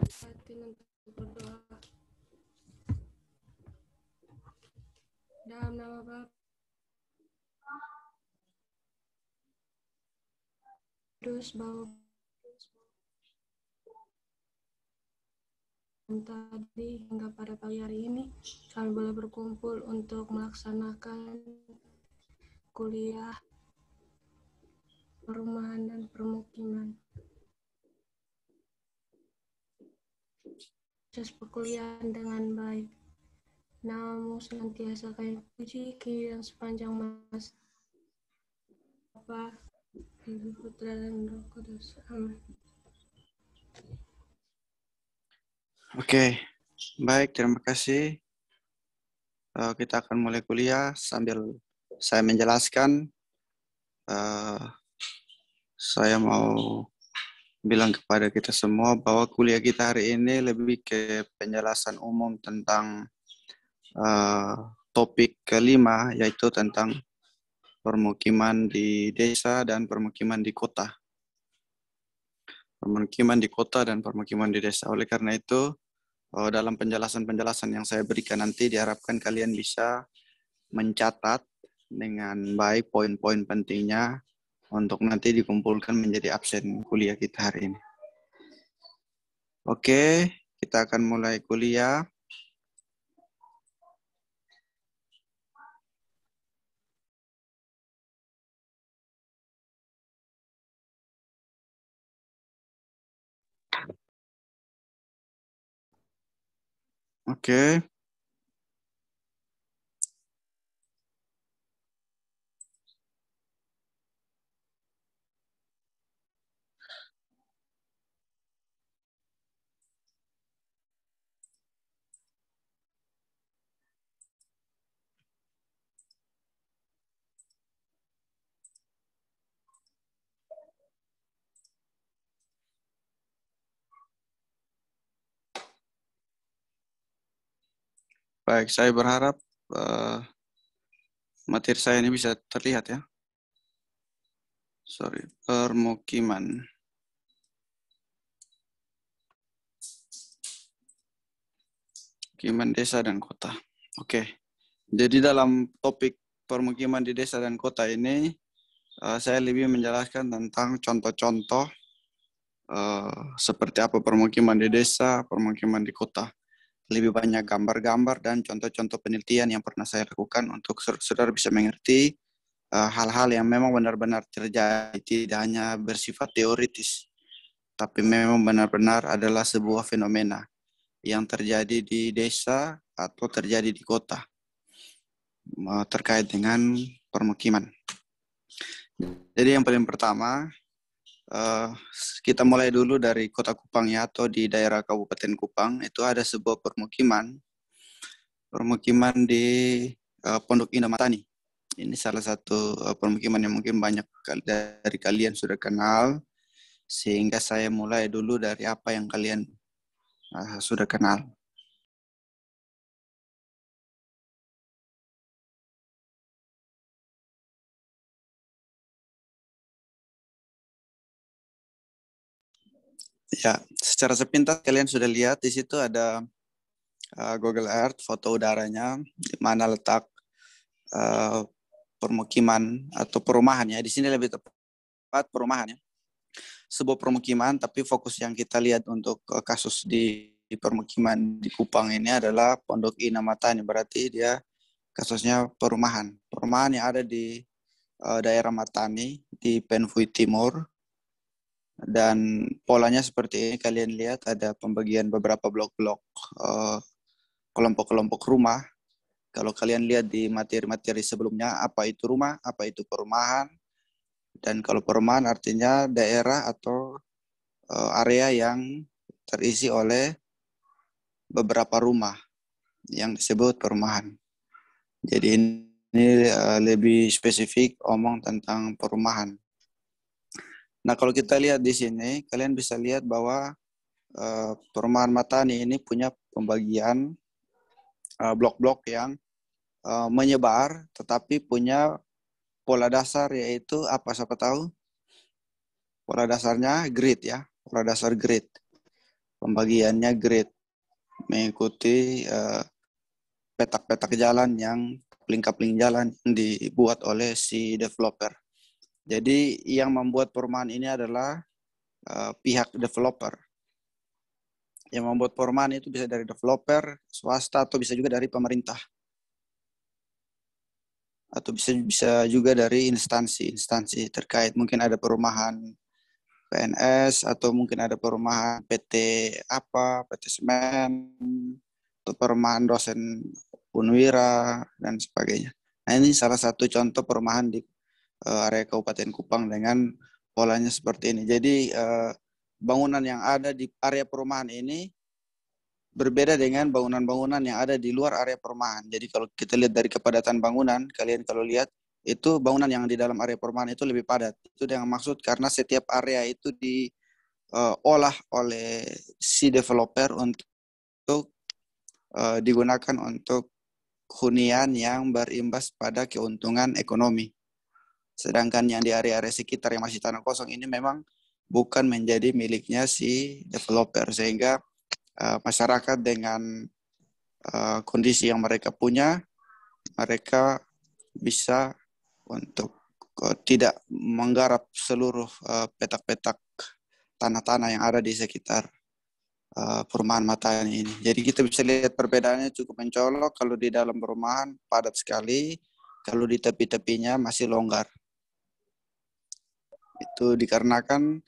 hati untuk berdoa. Dalam nama Bapa Terus dan tadi hingga pada pagi hari ini kami boleh berkumpul untuk melaksanakan kuliah perumahan dan permukiman. proses perkuliahan dengan baik. Namamu senantiasa kami puji yang sepanjang masa. Bapa, Ibu Putra dan Roh Kudus. Amin. Oke, okay. baik terima kasih. Uh, kita akan mulai kuliah sambil saya menjelaskan. Uh, saya mau bilang kepada kita semua bahwa kuliah kita hari ini lebih ke penjelasan umum tentang uh, topik kelima yaitu tentang permukiman di desa dan permukiman di kota. Permukiman di kota dan permukiman di desa. Oleh karena itu, uh, dalam penjelasan-penjelasan yang saya berikan nanti diharapkan kalian bisa mencatat dengan baik poin-poin pentingnya untuk nanti dikumpulkan menjadi absen kuliah kita hari ini. Oke, kita akan mulai kuliah. Oke. Baik, saya berharap uh, materi saya ini bisa terlihat ya. Sorry, permukiman. Permukiman desa dan kota. Oke, jadi dalam topik permukiman di desa dan kota ini, uh, saya lebih menjelaskan tentang contoh-contoh uh, seperti apa permukiman di desa, permukiman di kota lebih banyak gambar-gambar dan contoh-contoh penelitian yang pernah saya lakukan untuk saudara bisa mengerti eh, hal-hal uh, yang memang benar-benar terjadi tidak hanya bersifat teoritis tapi memang benar-benar adalah sebuah fenomena yang terjadi di desa atau terjadi di kota eh, terkait dengan permukiman. Jadi yang paling pertama Eh, kita mulai dulu dari kota Kupang ya atau di daerah Kabupaten Kupang itu ada sebuah permukiman permukiman di uh, Pondok Indah Ini salah satu uh, permukiman yang mungkin banyak dari kalian sudah kenal sehingga saya mulai dulu dari apa yang kalian uh, sudah kenal. Ya, secara sepintas kalian sudah lihat di situ ada uh, Google Earth foto udaranya, di mana letak uh, permukiman atau perumahan ya. Di sini lebih tepat perumahan ya. Sebuah permukiman, tapi fokus yang kita lihat untuk uh, kasus di, di permukiman di Kupang ini adalah Pondok Inamatani. Berarti dia kasusnya perumahan. Perumahan yang ada di uh, daerah Matani di Penfui Timur dan polanya seperti ini kalian lihat ada pembagian beberapa blok-blok eh, kelompok-kelompok rumah. Kalau kalian lihat di materi-materi sebelumnya, apa itu rumah, apa itu perumahan. Dan kalau perumahan artinya daerah atau eh, area yang terisi oleh beberapa rumah yang disebut perumahan. Jadi ini eh, lebih spesifik omong tentang perumahan. Nah, kalau kita lihat di sini, kalian bisa lihat bahwa uh, perumahan Matani ini punya pembagian eh, blok-blok uh, yang uh, menyebar, tetapi punya pola dasar yaitu apa siapa tahu? Pola dasarnya grid ya, pola dasar grid. Pembagiannya grid mengikuti petak petak-petak jalan yang kapling-kapling jalan dibuat oleh si developer. Jadi yang membuat perumahan ini adalah uh, pihak developer. Yang membuat perumahan itu bisa dari developer, swasta atau bisa juga dari pemerintah. Atau bisa bisa juga dari instansi-instansi terkait. Mungkin ada perumahan PNS atau mungkin ada perumahan PT apa, PT semen, atau perumahan dosen Unwira dan sebagainya. Nah, ini salah satu contoh perumahan di uh, area Kabupaten Kupang dengan polanya seperti ini. Jadi uh, bangunan yang ada di area perumahan ini berbeda dengan bangunan-bangunan yang ada di luar area perumahan. Jadi kalau kita lihat dari kepadatan bangunan, kalian kalau lihat itu bangunan yang di dalam area perumahan itu lebih padat. Itu yang maksud karena setiap area itu diolah eh, uh, oleh si developer untuk uh, digunakan untuk hunian yang berimbas pada keuntungan ekonomi. Sedangkan yang di area-area sekitar yang masih tanah kosong ini memang bukan menjadi miliknya si developer sehingga uh, masyarakat dengan uh, kondisi yang mereka punya mereka bisa untuk eh, tidak menggarap seluruh petak-petak tanah-tanah yang ada di sekitar uh, perumahan matani ini. Jadi kita bisa lihat perbedaannya cukup mencolok kalau di dalam perumahan padat sekali, kalau di tepi-tepinya masih longgar. Itu dikarenakan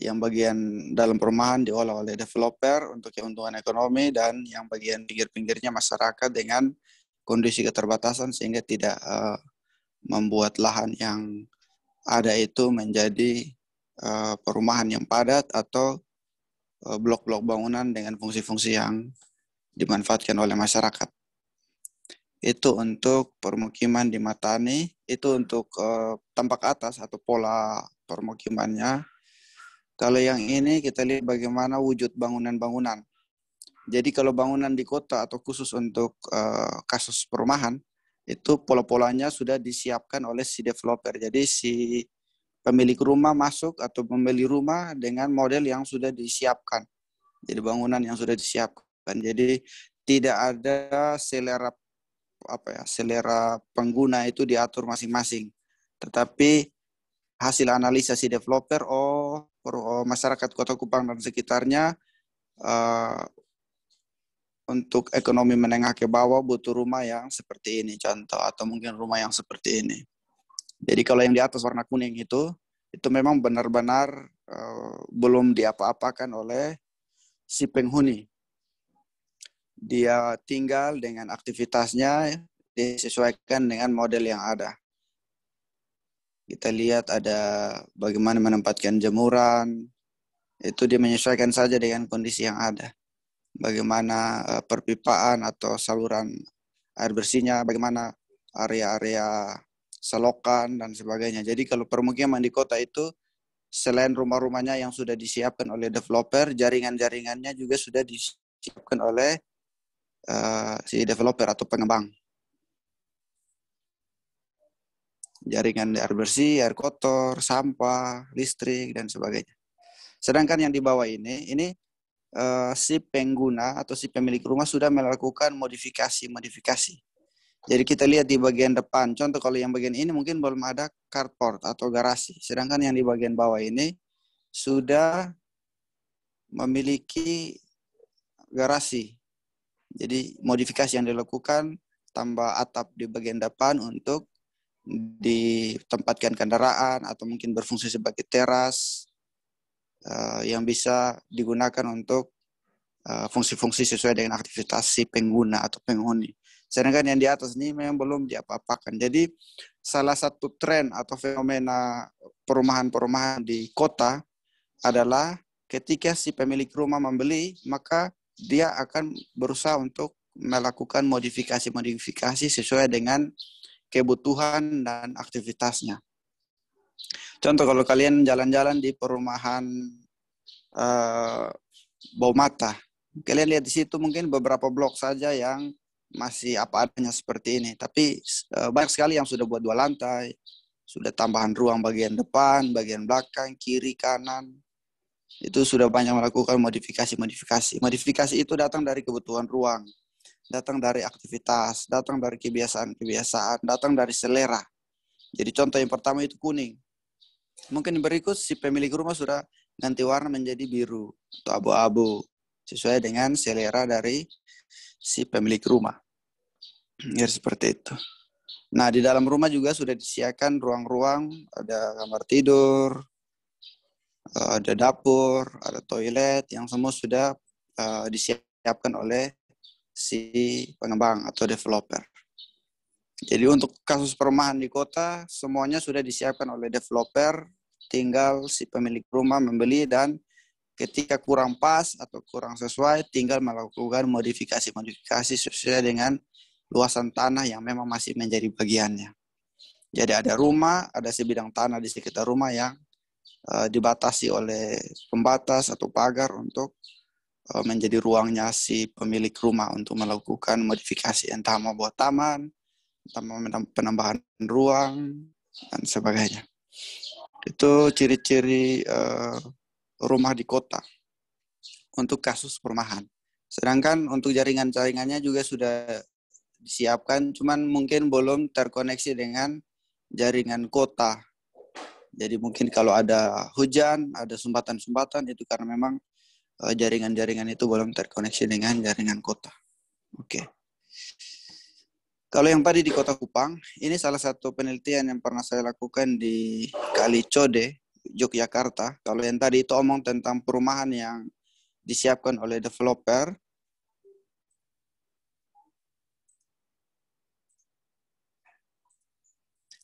yang bagian dalam perumahan diolah oleh developer untuk keuntungan ekonomi dan yang bagian pinggir-pinggirnya masyarakat dengan kondisi keterbatasan sehingga tidak uh, membuat lahan yang ada itu menjadi uh, perumahan yang padat atau eh, blok-blok uh, bangunan dengan fungsi-fungsi yang dimanfaatkan oleh masyarakat itu untuk permukiman di Matani, itu untuk uh, tampak atas atau pola permukimannya. Kalau yang ini kita lihat bagaimana wujud bangunan-bangunan. Jadi kalau bangunan di kota atau khusus untuk uh, kasus perumahan, itu pola-polanya sudah disiapkan oleh si developer. Jadi si pemilik rumah masuk atau membeli rumah dengan model yang sudah disiapkan. Jadi bangunan yang sudah disiapkan. Jadi tidak ada selera apa ya selera pengguna itu diatur masing-masing. Tetapi hasil analisa si developer oh, oh masyarakat Kota Kupang dan sekitarnya uh, untuk ekonomi menengah ke bawah butuh rumah yang seperti ini contoh atau mungkin rumah yang seperti ini. Jadi kalau yang di atas warna kuning itu itu memang benar-benar uh, belum diapa-apakan oleh si penghuni dia tinggal dengan aktivitasnya disesuaikan dengan model yang ada. Kita lihat ada bagaimana menempatkan jemuran, itu dia menyesuaikan saja dengan kondisi yang ada. Bagaimana eh, perpipaan atau saluran air bersihnya, bagaimana area-area selokan dan sebagainya. Jadi kalau permukiman di kota itu selain rumah-rumahnya yang sudah disiapkan oleh developer, jaringan-jaringannya juga sudah disiapkan oleh Eh, si developer atau pengembang. Jaringan air bersih, air kotor, sampah, listrik, dan sebagainya. Sedangkan yang di bawah ini, ini uh, si pengguna atau si pemilik rumah sudah melakukan modifikasi-modifikasi. Jadi kita lihat di bagian depan, contoh kalau yang bagian ini mungkin belum ada carport atau garasi. Sedangkan yang di bagian bawah ini sudah memiliki garasi jadi modifikasi yang dilakukan tambah atap di bagian depan untuk ditempatkan kendaraan atau mungkin berfungsi sebagai teras uh, yang bisa digunakan untuk eh, fungsi-fungsi uh, sesuai dengan aktivitas si pengguna atau penghuni. Sedangkan yang di atas ini memang belum diapa-apakan. Jadi salah satu tren atau fenomena perumahan-perumahan di kota adalah ketika si pemilik rumah membeli, maka dia akan berusaha untuk melakukan modifikasi-modifikasi sesuai dengan kebutuhan dan aktivitasnya. Contoh kalau kalian jalan-jalan di perumahan uh, Bau Mata, kalian lihat di situ mungkin beberapa blok saja yang masih apa adanya seperti ini. Tapi uh, banyak sekali yang sudah buat dua lantai, sudah tambahan ruang bagian depan, bagian belakang, kiri, kanan, itu sudah banyak melakukan modifikasi-modifikasi. Modifikasi itu datang dari kebutuhan ruang, datang dari aktivitas, datang dari kebiasaan-kebiasaan, datang dari selera. Jadi contoh yang pertama itu kuning. Mungkin berikut si pemilik rumah sudah ganti warna menjadi biru atau abu-abu sesuai dengan selera dari si pemilik rumah. Ya seperti itu. Nah, di dalam rumah juga sudah disiakan ruang-ruang, ada kamar tidur, Eh, ada dapur, ada toilet yang semua sudah uh, disiapkan oleh si pengembang atau developer. Jadi untuk kasus perumahan di kota semuanya sudah disiapkan oleh developer, tinggal si pemilik rumah membeli dan ketika kurang pas atau kurang sesuai tinggal melakukan modifikasi-modifikasi sesuai dengan luasan tanah yang memang masih menjadi bagiannya. Jadi ada rumah, ada sebidang tanah di sekitar rumah yang uh, dibatasi oleh pembatas atau pagar untuk uh, menjadi ruangnya si pemilik rumah untuk melakukan modifikasi entah mau buat taman, entah mau penambahan ruang dan sebagainya. Itu ciri-ciri uh, rumah di kota untuk kasus perumahan. Sedangkan untuk jaringan-jaringannya juga sudah disiapkan, cuman mungkin belum terkoneksi dengan jaringan kota jadi mungkin kalau ada hujan, ada sumbatan-sumbatan itu karena memang eh, jaringan-jaringan itu belum terkoneksi dengan jaringan kota. Oke. Okay. Kalau yang tadi di Kota Kupang, ini salah satu penelitian yang pernah saya lakukan di Kali Code, Yogyakarta. Kalau yang tadi itu omong tentang perumahan yang disiapkan oleh developer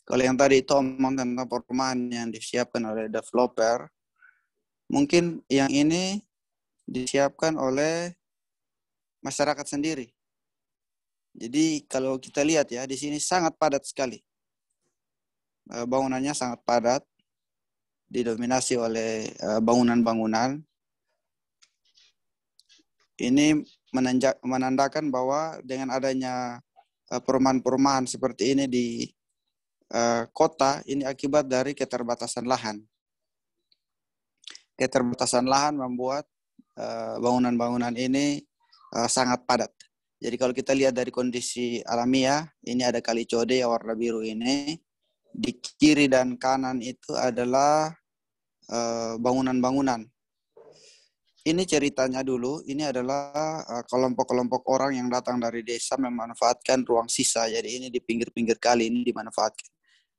Kalau yang tadi itu omong tentang perumahan yang disiapkan oleh developer, mungkin yang ini disiapkan oleh masyarakat sendiri. Jadi kalau kita lihat ya, di sini sangat padat sekali. Eh, bangunannya sangat padat, didominasi oleh eh, bangunan-bangunan. Ini menandakan bahwa dengan adanya eh, perumahan-perumahan seperti ini di Eh, kota ini akibat dari keterbatasan lahan. Keterbatasan lahan membuat eh, bangunan-bangunan ini eh, sangat padat. Jadi kalau kita lihat dari kondisi alamiah, ini ada kali code yang warna biru ini. Di kiri dan kanan itu adalah bangunan-bangunan. Ini ceritanya dulu, ini adalah kelompok-kelompok orang yang datang dari desa memanfaatkan ruang sisa. Jadi ini di pinggir-pinggir kali ini dimanfaatkan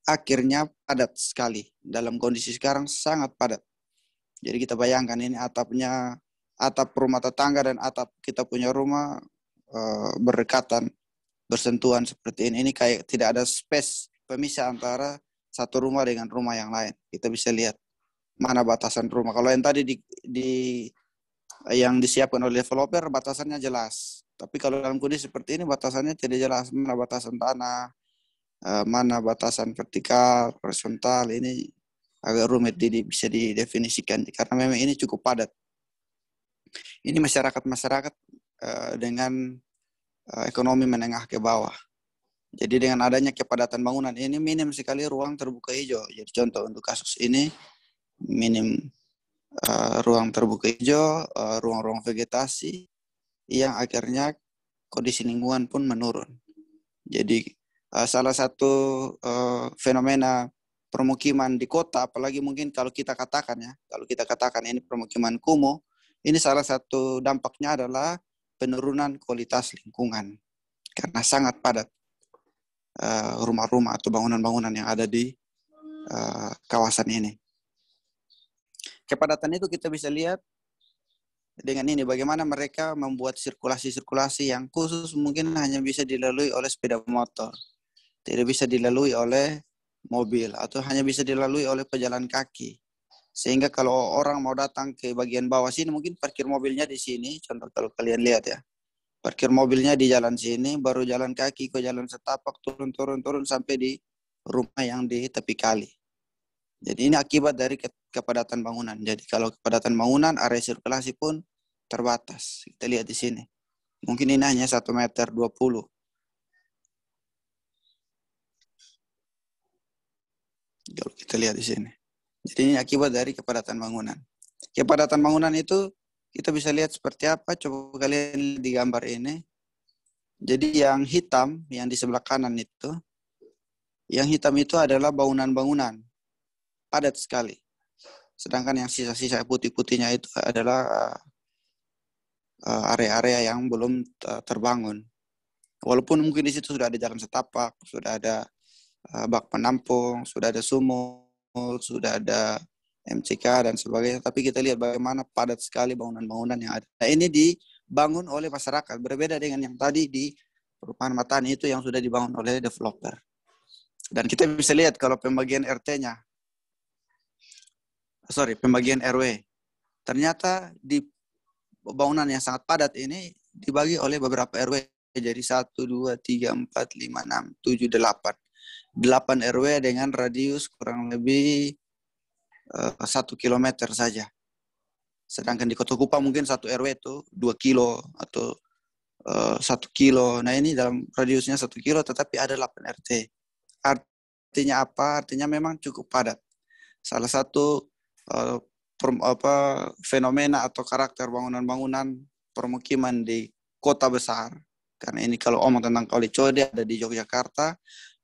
akhirnya padat sekali. Dalam kondisi sekarang sangat padat. Jadi kita bayangkan ini atapnya, atap rumah tetangga dan atap kita punya rumah e, berdekatan, bersentuhan seperti ini. Ini kayak tidak ada space pemisah antara satu rumah dengan rumah yang lain. Kita bisa lihat mana batasan rumah. Kalau yang tadi di, di yang disiapkan oleh developer batasannya jelas. Tapi kalau dalam kondisi seperti ini batasannya tidak jelas mana batasan tanah, Eh, mana batasan vertikal, horizontal ini agak rumit di, bisa didefinisikan karena memang ini cukup padat. Ini masyarakat-masyarakat eh, dengan eh, ekonomi menengah ke bawah. Jadi dengan adanya kepadatan bangunan ini minim sekali ruang terbuka hijau. Jadi contoh untuk kasus ini minim uh, ruang terbuka hijau, ruang ruang-ruang vegetasi yang akhirnya kondisi lingkungan pun menurun. Jadi Eh, salah satu uh, fenomena permukiman di kota, apalagi mungkin kalau kita katakan ya, kalau kita katakan ini permukiman kumuh, ini salah satu dampaknya adalah penurunan kualitas lingkungan karena sangat padat eh, rumah-rumah atau bangunan-bangunan yang ada di kawasan ini. Kepadatan itu kita bisa lihat dengan ini bagaimana mereka membuat sirkulasi-sirkulasi yang khusus mungkin hanya bisa dilalui oleh sepeda motor tidak bisa dilalui oleh mobil atau hanya bisa dilalui oleh pejalan kaki. Sehingga kalau orang mau datang ke bagian bawah sini mungkin parkir mobilnya di sini, contoh kalau kalian lihat ya. Parkir mobilnya di jalan sini, baru jalan kaki ke jalan setapak turun-turun-turun sampai di rumah yang di tepi kali. Jadi ini akibat dari kepadatan bangunan. Jadi kalau kepadatan bangunan, area sirkulasi pun terbatas. Kita lihat di sini. Mungkin ini hanya 1 meter 20 Kalau kita lihat di sini. Jadi ini akibat dari kepadatan bangunan. Kepadatan bangunan itu kita bisa lihat seperti apa. Coba kalian di gambar ini. Jadi yang hitam yang di sebelah kanan itu, yang hitam itu adalah bangunan-bangunan padat sekali. Sedangkan yang sisa-sisa putih-putihnya itu adalah eh, area-area yang belum eh, terbangun. Walaupun mungkin di situ sudah ada jalan setapak, sudah ada Eh, bak penampung, sudah ada sumur, sudah ada MCK dan sebagainya. Tapi kita lihat bagaimana padat sekali bangunan-bangunan yang ada. Nah, ini dibangun oleh masyarakat, berbeda dengan yang tadi di perumahan Matani itu yang sudah dibangun oleh developer. Dan kita bisa lihat kalau pembagian RT-nya, sorry, pembagian RW, ternyata di bangunan yang sangat padat ini dibagi oleh beberapa RW jadi 1, 2, 3, 4, 5, 6, 7, 8. 8 RW dengan radius kurang lebih eh, satu uh, kilometer saja. Sedangkan di Kota Kupang mungkin satu RW itu 2 kilo atau eh, satu uh, kilo. Nah ini dalam radiusnya satu kilo tetapi ada 8 RT. Artinya apa? Artinya memang cukup padat. Salah satu uh, eh, per, apa, fenomena atau karakter bangunan-bangunan permukiman di kota besar. Karena ini kalau omong tentang Kali Code ada di Yogyakarta,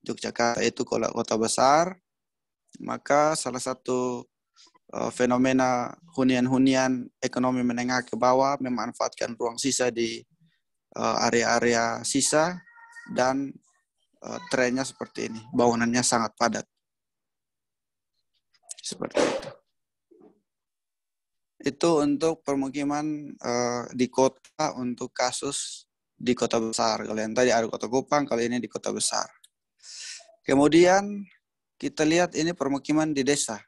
Yogyakarta itu kota besar, maka salah satu uh, fenomena hunian-hunian ekonomi menengah ke bawah memanfaatkan ruang sisa di eh, area-area uh, sisa dan uh, trennya seperti ini. Bangunannya sangat padat. Seperti itu. Itu untuk permukiman uh, di kota untuk kasus di kota besar. Kalian tadi ada kota Kupang, kali ini di kota besar. Kemudian kita lihat ini permukiman di desa.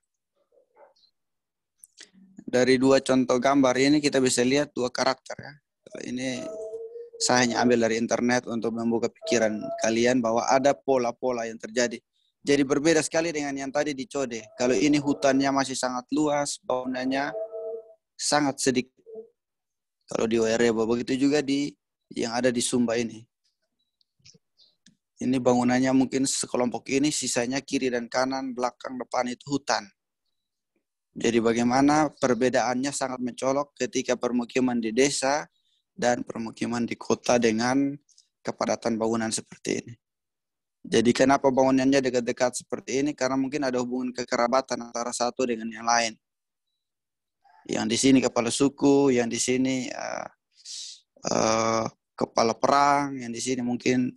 Dari dua contoh gambar ini kita bisa lihat dua karakter ya. Ini saya hanya ambil dari internet untuk membuka pikiran kalian bahwa ada pola-pola yang terjadi. Jadi berbeda sekali dengan yang tadi di Code. Kalau ini hutannya masih sangat luas, bangunannya sangat sedikit. Kalau di Werebo, begitu juga di yang ada di Sumba ini ini bangunannya mungkin sekelompok ini sisanya kiri dan kanan, belakang depan itu hutan. Jadi bagaimana perbedaannya sangat mencolok ketika permukiman di desa dan permukiman di kota dengan kepadatan bangunan seperti ini. Jadi kenapa bangunannya dekat-dekat seperti ini? Karena mungkin ada hubungan kekerabatan antara satu dengan yang lain. Yang di sini kepala suku, yang di sini uh, uh, kepala perang, yang di sini mungkin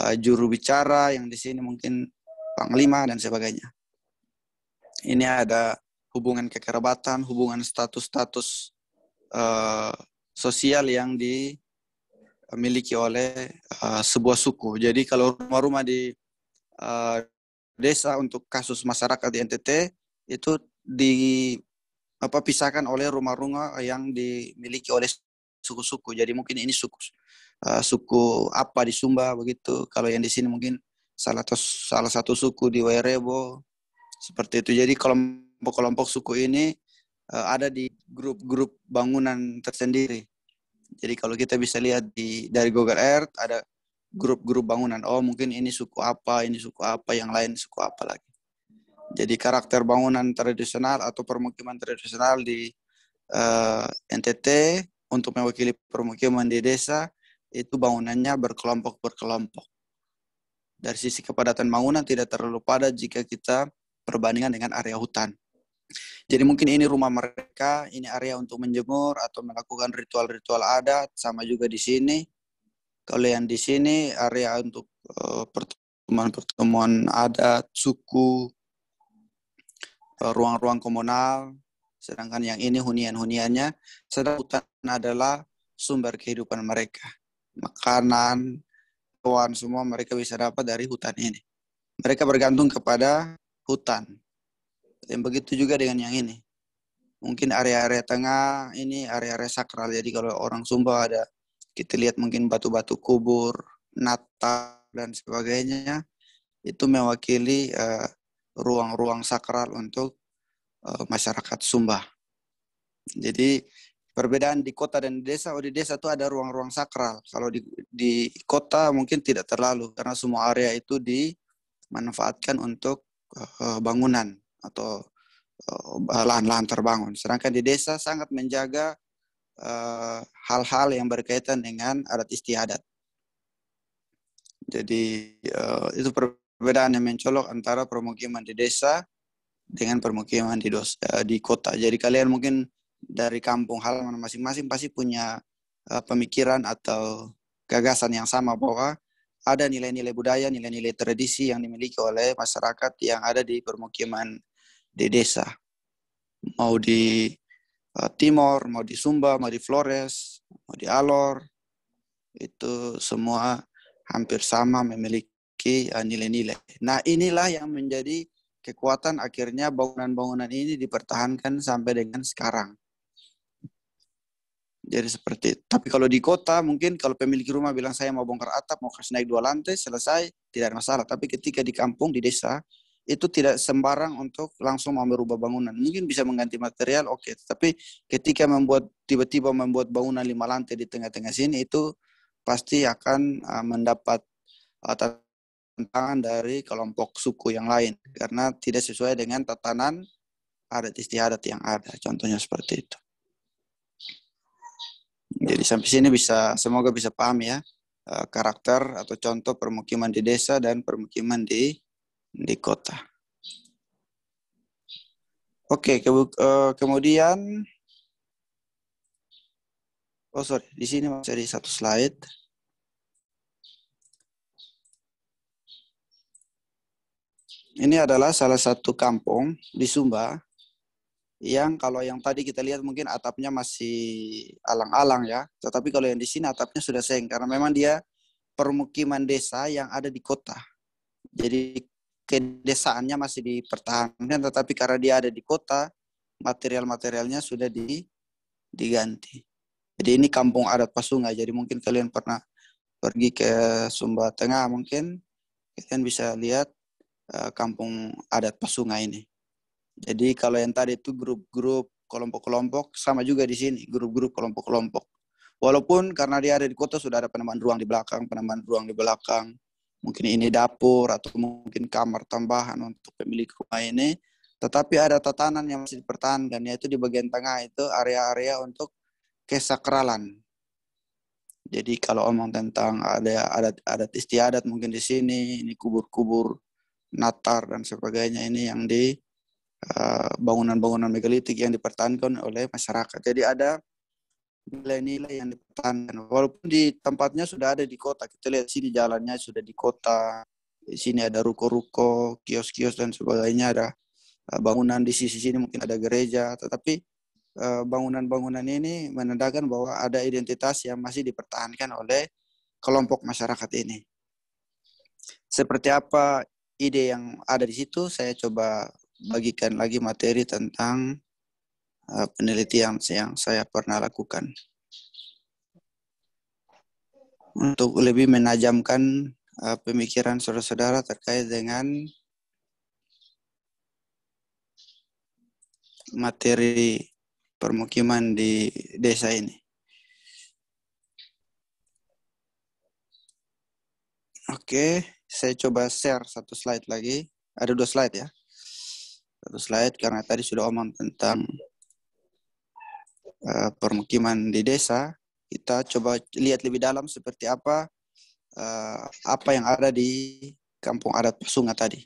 uh, juru bicara yang di sini mungkin panglima dan sebagainya. Ini ada hubungan kekerabatan, hubungan status-status uh, sosial yang dimiliki oleh uh, sebuah suku. Jadi kalau rumah-rumah di uh, desa untuk kasus masyarakat di NTT itu di apa pisahkan oleh rumah-rumah yang dimiliki oleh suku-suku. Jadi mungkin ini suku Eh, suku apa di Sumba begitu. Kalau yang di sini mungkin salah satu salah satu suku di Werebo seperti itu. Jadi kelompok-kelompok suku ini uh, ada di grup-grup bangunan tersendiri. Jadi kalau kita bisa lihat di dari Google Earth ada grup-grup bangunan. Oh mungkin ini suku apa, ini suku apa, yang lain suku apa lagi. Jadi karakter bangunan tradisional atau permukiman tradisional di uh, eh, NTT untuk mewakili permukiman di desa itu bangunannya berkelompok-berkelompok. Dari sisi kepadatan bangunan tidak terlalu padat jika kita perbandingan dengan area hutan. Jadi mungkin ini rumah mereka, ini area untuk menjemur atau melakukan ritual-ritual adat, sama juga di sini. Kalau yang di sini area untuk eh, pertemuan-pertemuan adat, suku, eh, ruang-ruang komunal, sedangkan yang ini hunian-huniannya, sedangkan hutan adalah sumber kehidupan mereka makanan, hewan semua mereka bisa dapat dari hutan ini. Mereka bergantung kepada hutan. Yang begitu juga dengan yang ini. Mungkin area-area tengah ini area-area sakral. Jadi kalau orang Sumba ada kita lihat mungkin batu-batu kubur, nata dan sebagainya itu mewakili ruang eh, ruang-ruang sakral untuk uh, masyarakat Sumba. Jadi perbedaan di kota dan di desa. Oh di desa itu ada ruang-ruang sakral. Kalau di di kota mungkin tidak terlalu karena semua area itu dimanfaatkan untuk uh, bangunan atau lahan eh, lahan-lahan terbangun. Sedangkan di desa sangat menjaga hal eh, hal-hal yang berkaitan dengan adat istiadat. Jadi uh, itu perbedaan yang mencolok antara permukiman di desa dengan permukiman di dos, di kota. Jadi kalian mungkin dari kampung halaman masing-masing pasti punya uh, pemikiran atau gagasan yang sama bahwa ada nilai-nilai budaya, nilai-nilai tradisi yang dimiliki oleh masyarakat yang ada di permukiman di desa. Mau di uh, eh, Timor, mau di Sumba, mau di Flores, mau di Alor, itu semua hampir sama memiliki eh, nilai-nilai. Uh, nah inilah yang menjadi kekuatan akhirnya bangunan-bangunan ini dipertahankan sampai dengan sekarang. Jadi seperti itu. Tapi kalau di kota mungkin kalau pemilik rumah bilang saya mau bongkar atap, mau kasih naik dua lantai, selesai, tidak ada masalah. Tapi ketika di kampung, di desa, itu tidak sembarang untuk langsung mau merubah bangunan. Mungkin bisa mengganti material, oke. Okay. Tapi ketika membuat tiba-tiba membuat bangunan lima lantai di tengah-tengah sini itu pasti akan ah, mendapat ah, tantangan dari kelompok suku yang lain karena tidak sesuai dengan tatanan adat istiadat yang ada. Contohnya seperti itu. Iya. Jadi sampai sini bisa semoga bisa paham ya eh, karakter atau contoh permukiman di desa dan permukiman di di kota. Oke, ke, eh, kemudian oh sorry, di sini masih ada satu slide. Ini adalah salah satu kampung di Sumba yang kalau yang tadi kita lihat mungkin atapnya masih alang-alang ya. Tetapi kalau yang di sini atapnya sudah seng karena memang dia permukiman desa yang ada di kota. Jadi kedesaannya masih dipertahankan tetapi karena dia ada di kota, material-materialnya sudah di, diganti. Jadi ini kampung adat Pasungai. Jadi mungkin kalian pernah pergi ke Sumba Tengah mungkin kalian bisa lihat eh, kampung adat Pasungai ini. Jadi kalau yang tadi itu grup-grup kelompok-kelompok sama juga di sini grup-grup kelompok-kelompok. Walaupun karena dia ada di kota sudah ada penambahan ruang di belakang, penambahan ruang di belakang. Mungkin ini dapur atau mungkin kamar tambahan untuk pemilik rumah ini. Tetapi ada tatanan yang masih dipertahankan yaitu di bagian tengah itu area-area untuk kesakralan. Jadi kalau omong tentang ada adat adat istiadat mungkin di sini ini kubur-kubur Natar dan sebagainya ini yang di Eh, bangunan-bangunan megalitik yang dipertahankan oleh masyarakat. Jadi ada nilai-nilai yang dipertahankan. Walaupun di tempatnya sudah ada di kota, kita lihat sini jalannya sudah di kota, di sini ada ruko-ruko, kios-kios dan sebagainya, ada eh, bangunan di sisi sini mungkin ada gereja, tetapi eh, bangunan-bangunan ini menandakan bahwa ada identitas yang masih dipertahankan oleh kelompok masyarakat ini. Seperti apa ide yang ada di situ, saya coba bagikan lagi materi tentang eh, penelitian yang saya pernah lakukan. Untuk lebih menajamkan eh, pemikiran saudara-saudara terkait dengan materi permukiman di desa ini. Oke, saya coba share satu slide lagi. Ada dua slide ya satu slide karena tadi sudah omong tentang uh, permukiman di desa. Kita coba lihat lebih dalam seperti apa uh, apa yang ada di kampung adat Pasunga tadi.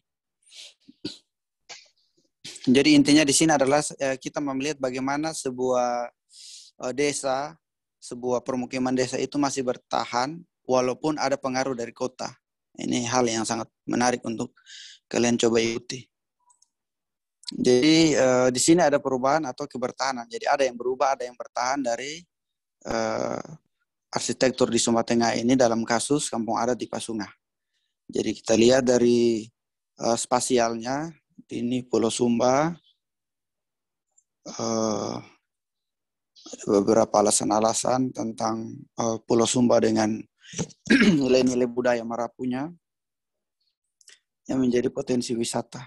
Jadi intinya di sini adalah uh, kita melihat bagaimana sebuah uh, desa, sebuah permukiman desa itu masih bertahan walaupun ada pengaruh dari kota. Ini hal yang sangat menarik untuk kalian coba ikuti. Jadi uh, di sini ada perubahan atau kebertahanan. Jadi ada yang berubah, ada yang bertahan dari uh, arsitektur di Sumatera Tengah ini dalam kasus kampung adat di Pasungah. Jadi kita lihat dari uh, spasialnya, ini Pulau Sumba, uh, ada beberapa alasan-alasan tentang uh, Pulau Sumba dengan nilai-nilai budaya Marapunya yang menjadi potensi wisata.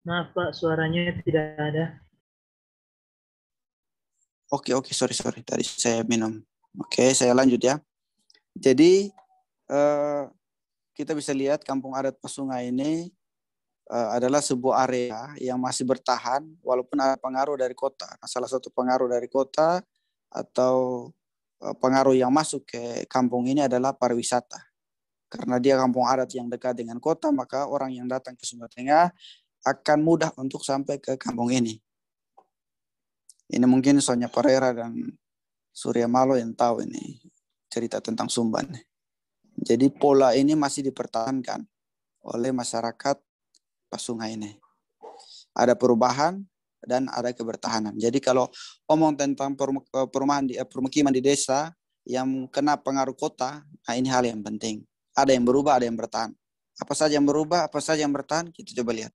Maaf Pak, suaranya tidak ada. Oke, oke, sorry, sorry. Tadi saya minum. Oke, saya lanjut ya. Jadi, eh, kita bisa lihat kampung adat Pasungai ini eh, adalah sebuah area yang masih bertahan walaupun ada pengaruh dari kota. Nah, salah satu pengaruh dari kota atau eh, pengaruh yang masuk ke kampung ini adalah pariwisata. Karena dia kampung adat yang dekat dengan kota, maka orang yang datang ke Sumatera Tengah akan mudah untuk sampai ke kampung ini. Ini mungkin Sonya Pereira dan Surya Malo yang tahu ini cerita tentang Sumban. Jadi pola ini masih dipertahankan oleh masyarakat Pasungai ini. Ada perubahan dan ada kebertahanan. Jadi kalau omong tentang eh, perumahan di eh, permukiman di desa yang kena pengaruh kota, nah ini hal yang penting. Ada yang berubah, ada yang bertahan. Apa saja yang berubah, apa saja yang bertahan, kita coba lihat.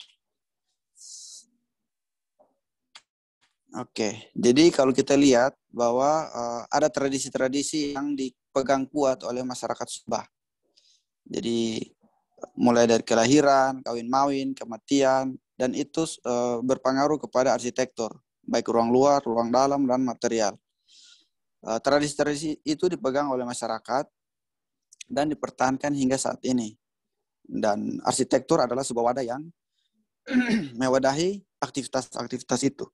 Oke, jadi kalau kita lihat bahwa uh, ada tradisi-tradisi yang dipegang kuat oleh masyarakat Subah. Jadi mulai dari kelahiran, kawin mawin, kematian, dan itu uh, berpengaruh kepada arsitektur, baik ruang luar, ruang dalam, dan material. tradisi eh, tradisi-tradisi itu dipegang oleh masyarakat dan dipertahankan hingga saat ini. Dan arsitektur adalah sebuah wadah yang mewadahi aktivitas-aktivitas itu.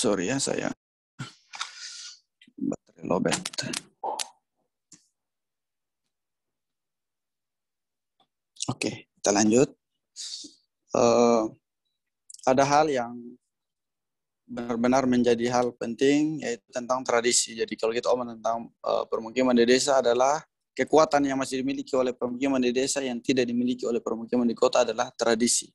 sorry ya saya baterai lobet. Oke, kita lanjut. Uh, ada hal yang benar-benar menjadi hal penting yaitu tentang tradisi. Jadi kalau kita omong tentang uh, permukiman di desa adalah kekuatan yang masih dimiliki oleh permukiman di desa yang tidak dimiliki oleh permukiman di kota adalah tradisi.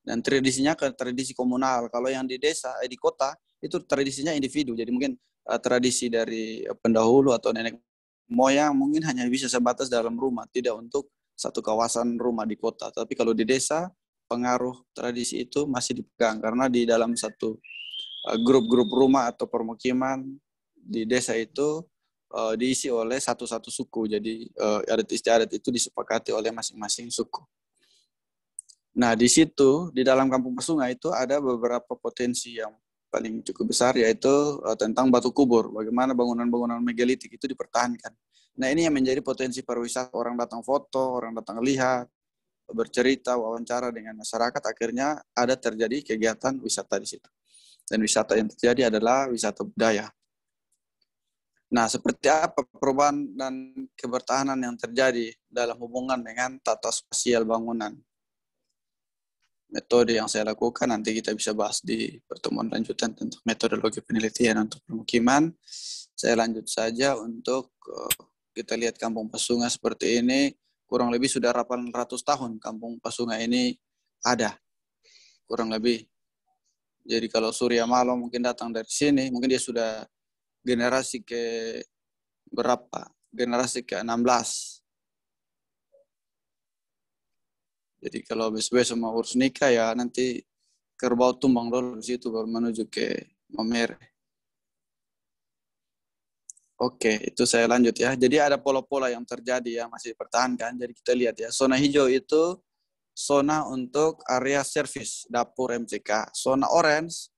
Dan tradisinya ke tradisi komunal. Kalau yang di desa, eh, di kota, itu tradisinya individu. Jadi mungkin uh, tradisi dari eh, pendahulu atau nenek moyang mungkin hanya bisa sebatas dalam rumah, tidak untuk satu kawasan rumah di kota. Tapi kalau di desa, pengaruh tradisi itu masih dipegang. Karena di dalam satu eh, grup-grup uh, rumah atau permukiman di desa itu uh, diisi oleh satu-satu suku. Jadi uh, adat istiadat itu disepakati oleh masing-masing suku. Nah, di situ, di dalam kampung Pesunga itu ada beberapa potensi yang paling cukup besar, yaitu eh, tentang batu kubur. Bagaimana bangunan-bangunan megalitik itu dipertahankan. Nah, ini yang menjadi potensi pariwisata. Orang datang foto, orang datang lihat, bercerita, wawancara dengan masyarakat. Akhirnya ada terjadi kegiatan wisata di situ. Dan wisata yang terjadi adalah wisata budaya. Nah, seperti apa perubahan dan kebertahanan yang terjadi dalam hubungan dengan tata spasial bangunan? metode yang saya lakukan nanti kita bisa bahas di pertemuan lanjutan tentang metodologi penelitian untuk pemukiman. Saya lanjut saja untuk eh, kita lihat Kampung Pasunga seperti ini kurang lebih sudah 800 tahun Kampung Pasunga ini ada. Kurang lebih. Jadi kalau Surya Malam mungkin datang dari sini, mungkin dia sudah generasi ke berapa? Generasi ke-16 Jadi kalau besok sama urus nikah ya nanti kerbau tumbang dulu di situ baru menuju ke Mamere. Oke, itu saya lanjut ya. Jadi ada pola-pola yang terjadi ya masih dipertahankan. Jadi kita lihat ya, zona hijau itu zona untuk area service dapur MCK. Zona orange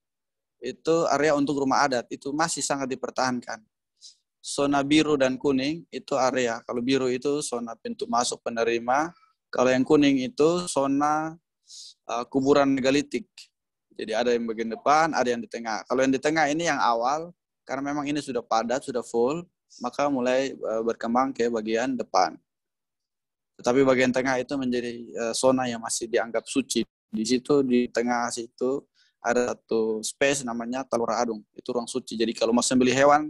itu area untuk rumah adat, itu masih sangat dipertahankan. Zona biru dan kuning itu area. Kalau biru itu zona pintu masuk penerima, kalau yang kuning itu zona uh, kuburan megalitik. Jadi ada yang bagian depan, ada yang di tengah. Kalau yang di tengah ini yang awal, karena memang ini sudah padat, sudah full, maka mulai uh, berkembang ke bagian depan. Tetapi bagian tengah itu menjadi uh, zona yang masih dianggap suci. Di situ, di tengah situ, ada satu space namanya Talura Adung. Itu ruang suci. Jadi kalau mau sembelih hewan,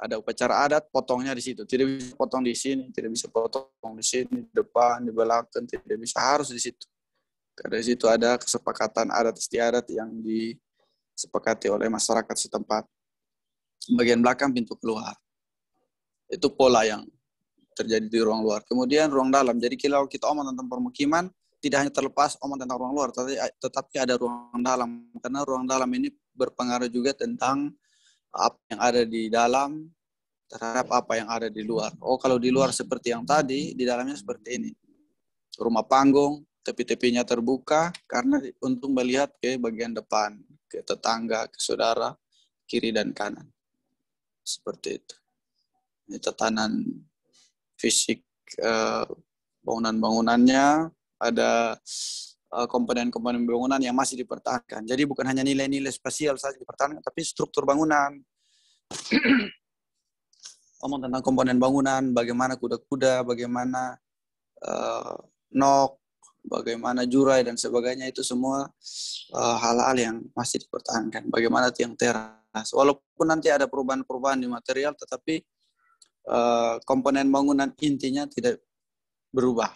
ada upacara adat, potongnya di situ. Tidak bisa potong di sini, tidak bisa potong di sini, di depan, di belakang, tidak bisa, harus di situ. Karena di situ ada kesepakatan adat istiadat yang disepakati oleh masyarakat setempat. Bagian belakang pintu keluar. Itu pola yang terjadi di ruang luar. Kemudian ruang dalam. Jadi kalau kita omong tentang permukiman, tidak hanya terlepas omong tentang ruang luar, tetapi, tetapi ada ruang dalam. Karena ruang dalam ini berpengaruh juga tentang apa yang ada di dalam terhadap apa yang ada di luar. Oh, kalau di luar seperti yang tadi, di dalamnya seperti ini. Rumah panggung, tepi-tepinya terbuka karena untuk melihat ke bagian depan, ke tetangga, ke saudara, kiri dan kanan. Seperti itu. Ini tatanan fisik eh, bangunan-bangunannya, ada Eh, komponen-komponen bangunan yang masih dipertahankan. Jadi bukan hanya nilai-nilai spesial saja dipertahankan, tapi struktur bangunan. Omong tentang komponen bangunan, bagaimana kuda-kuda, bagaimana uh, nok, bagaimana jurai dan sebagainya itu semua hal eh, hal-hal yang masih dipertahankan. Bagaimana tiang teras. Walaupun nanti ada perubahan-perubahan di material, tetapi uh, komponen bangunan intinya tidak berubah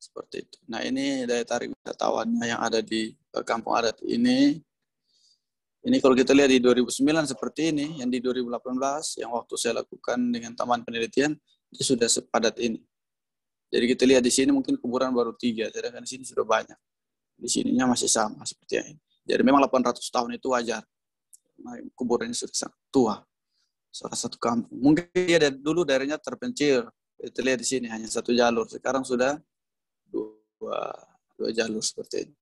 seperti itu. Nah ini daya tarik wisatawannya yang ada di eh, kampung adat ini. Ini kalau kita lihat di 2009 seperti ini, yang di 2018 yang waktu saya lakukan dengan taman penelitian itu sudah sepadat ini. Jadi kita lihat di sini mungkin kuburan baru tiga, sedangkan di sini sudah banyak. Di sininya masih sama seperti ini. Jadi memang 800 tahun itu wajar. Kuburannya sudah sangat tua. Salah satu kampung. Mungkin dia dulu daerahnya terpencil. Kita lihat di sini hanya satu jalur. Sekarang sudah dua, dua jalur seperti ini.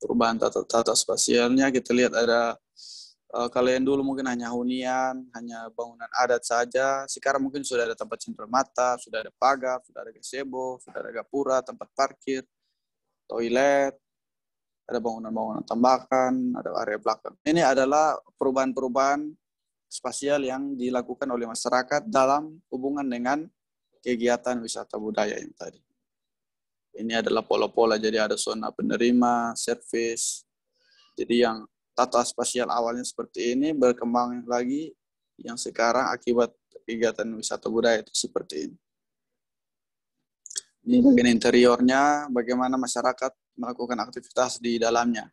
Perubahan tata, tata spasialnya kita lihat ada uh, kalian dulu mungkin hanya hunian, hanya bangunan adat saja. Sekarang mungkin sudah ada tempat mata, sudah ada pagar, sudah ada gazebo, sudah ada gapura, tempat parkir, toilet, ada bangunan-bangunan tambahan, ada area belakang. Ini adalah perubahan-perubahan spasial yang dilakukan oleh masyarakat dalam hubungan dengan kegiatan wisata budaya yang tadi. Ini adalah pola-pola, jadi ada zona penerima, service. Jadi yang tata spasial awalnya seperti ini, berkembang lagi yang sekarang akibat kegiatan wisata budaya itu seperti ini. Ini bagian interiornya, bagaimana masyarakat melakukan aktivitas di dalamnya.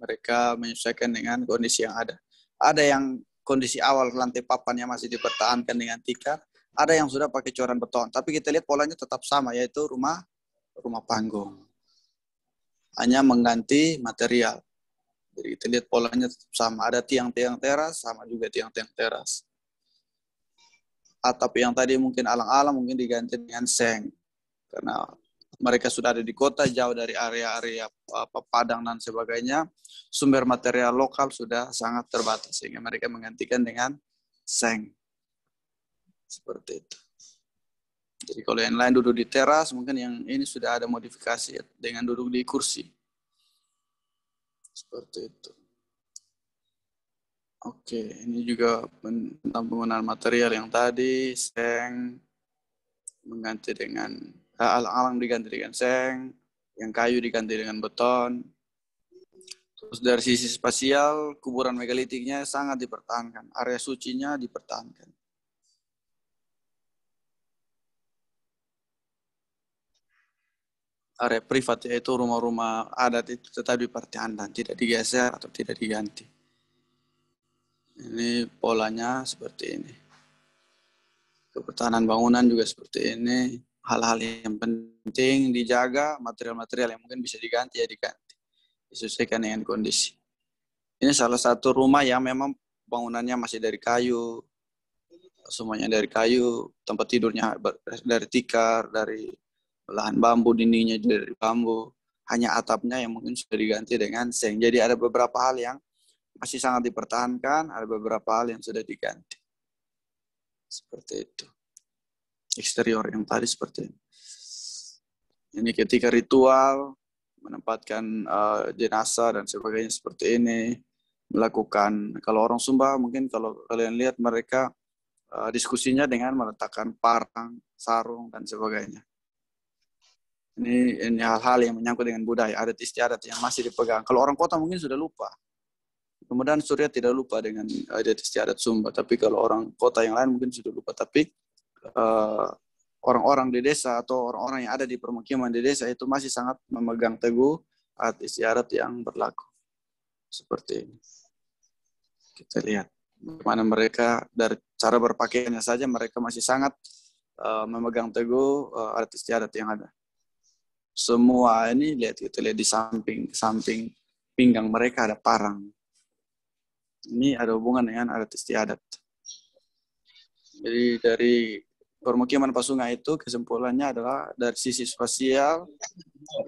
Mereka menyesuaikan dengan kondisi yang ada. Ada yang kondisi awal lantai papannya masih dipertahankan dengan tikar, ada yang sudah pakai coran beton. Tapi kita lihat polanya tetap sama, yaitu rumah rumah panggung. Hanya mengganti material. Jadi kita lihat polanya tetap sama. Ada tiang-tiang teras, sama juga tiang-tiang teras. Atap yang tadi mungkin alang-alang mungkin diganti dengan seng. Karena mereka sudah ada di kota, jauh dari area-area padang dan sebagainya. Sumber material lokal sudah sangat terbatas. Sehingga mereka menggantikan dengan seng. Seperti itu. Jadi kalau yang lain duduk di teras, mungkin yang ini sudah ada modifikasi dengan duduk di kursi. Seperti itu. Oke, ini juga tentang penggunaan material yang tadi, seng, mengganti dengan, ah, alang-alang diganti dengan seng, yang kayu diganti dengan beton. Terus dari sisi spasial, kuburan megalitiknya sangat dipertahankan, area sucinya dipertahankan. area privat yaitu rumah-rumah adat itu tetap dipertahankan, tidak digeser atau tidak diganti. Ini polanya seperti ini. Kepertahanan bangunan juga seperti ini. Hal-hal yang penting dijaga, material-material yang mungkin bisa diganti ya diganti. Disesuaikan dengan kondisi. Ini salah satu rumah yang memang bangunannya masih dari kayu, semuanya dari kayu, tempat tidurnya dari tikar, dari lahan bambu, dindingnya dari bambu, hanya atapnya yang mungkin sudah diganti dengan seng. Jadi ada beberapa hal yang masih sangat dipertahankan, ada beberapa hal yang sudah diganti. Seperti itu. Eksterior yang tadi seperti ini. Ini ketika ritual, menempatkan uh, jenazah dan sebagainya seperti ini, melakukan, kalau orang Sumba mungkin kalau kalian lihat mereka uh, diskusinya dengan meletakkan parang, sarung, dan sebagainya. Ini ini hal-hal yang menyangkut dengan budaya, adat istiadat yang masih dipegang. Kalau orang kota mungkin sudah lupa. Kemudian Surya tidak lupa dengan adat istiadat Sumba, tapi kalau orang kota yang lain mungkin sudah lupa. Tapi orang eh, orang-orang di desa atau orang-orang yang ada di permukiman di desa itu masih sangat memegang teguh adat istiadat yang berlaku. Seperti ini. Kita lihat bagaimana mereka dari cara berpakaiannya saja mereka masih sangat uh, memegang teguh uh, eh, adat istiadat yang ada semua ini lihat itu lihat di samping samping pinggang mereka ada parang. Ini ada hubungan dengan adat istiadat. Jadi dari permukiman Pasunga itu kesimpulannya adalah dari sisi spasial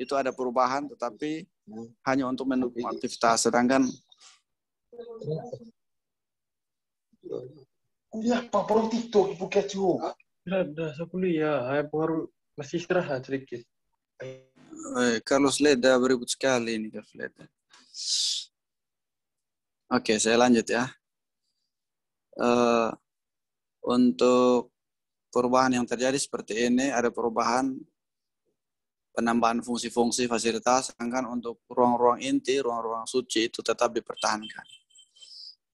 itu ada perubahan tetapi hanya untuk mendukung aktivitas sedangkan kuliah ya, pak perlu TikTok ibu cukup. Tidak, saya kuliah, saya baru masih istirahat sedikit. Eh, Carlos Leda berikut sekali ini Carlos Leda. Oke, saya lanjut ya. Eh, untuk perubahan yang terjadi seperti ini, ada perubahan penambahan fungsi-fungsi fasilitas, sedangkan untuk ruang-ruang inti, ruang-ruang suci itu tetap dipertahankan.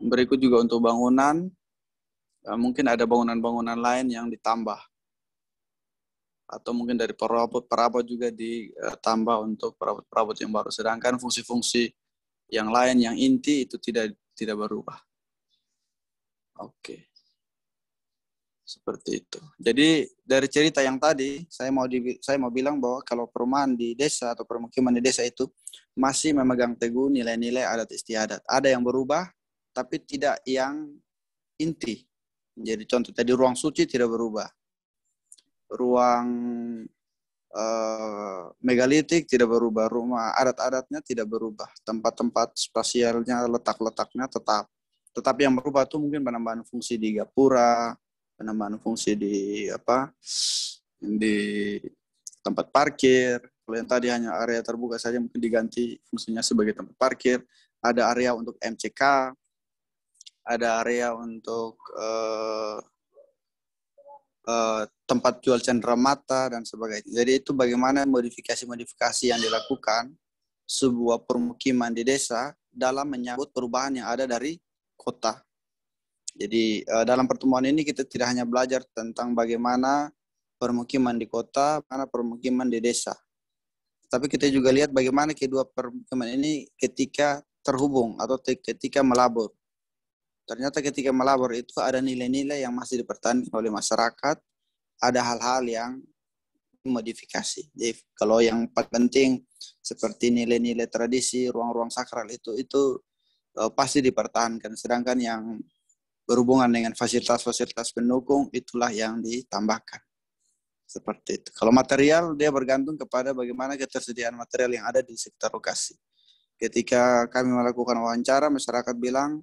Berikut juga untuk bangunan, eh, mungkin ada bangunan-bangunan lain yang ditambah atau mungkin dari perabot-perabot juga ditambah eh, untuk perabot-perabot yang baru. Sedangkan fungsi-fungsi yang lain yang inti itu tidak tidak berubah. Oke. Seperti itu. Jadi dari cerita yang tadi saya mau di, saya mau bilang bahwa kalau perumahan di desa atau permukiman di desa itu masih memegang teguh nilai-nilai adat istiadat. Ada yang berubah tapi tidak yang inti. Jadi contoh tadi ruang suci tidak berubah ruang uh, megalitik tidak berubah, rumah adat-adatnya tidak berubah, tempat-tempat spasialnya, letak-letaknya tetap. Tetapi yang berubah itu mungkin penambahan fungsi di gapura, penambahan fungsi di apa di tempat parkir. Kalau yang tadi hanya area terbuka saja mungkin diganti fungsinya sebagai tempat parkir. Ada area untuk MCK, ada area untuk uh, Eh, tempat jual cendera mata dan sebagainya. Jadi itu bagaimana modifikasi-modifikasi yang dilakukan sebuah permukiman di desa dalam menyambut perubahan yang ada dari kota. Jadi eh, dalam pertemuan ini kita tidak hanya belajar tentang bagaimana permukiman di kota, mana permukiman di desa. Tapi kita juga lihat bagaimana kedua permukiman ini ketika terhubung atau ketika melabur. Ternyata ketika melapor itu ada nilai-nilai yang masih dipertahankan oleh masyarakat, ada hal-hal yang modifikasi. Jadi kalau yang penting seperti nilai-nilai tradisi, ruang-ruang sakral itu itu uh, pasti dipertahankan. Sedangkan yang berhubungan dengan fasilitas-fasilitas pendukung itulah yang ditambahkan. Seperti itu. Kalau material dia bergantung kepada bagaimana ketersediaan material yang ada di sekitar lokasi. Ketika kami melakukan wawancara, masyarakat bilang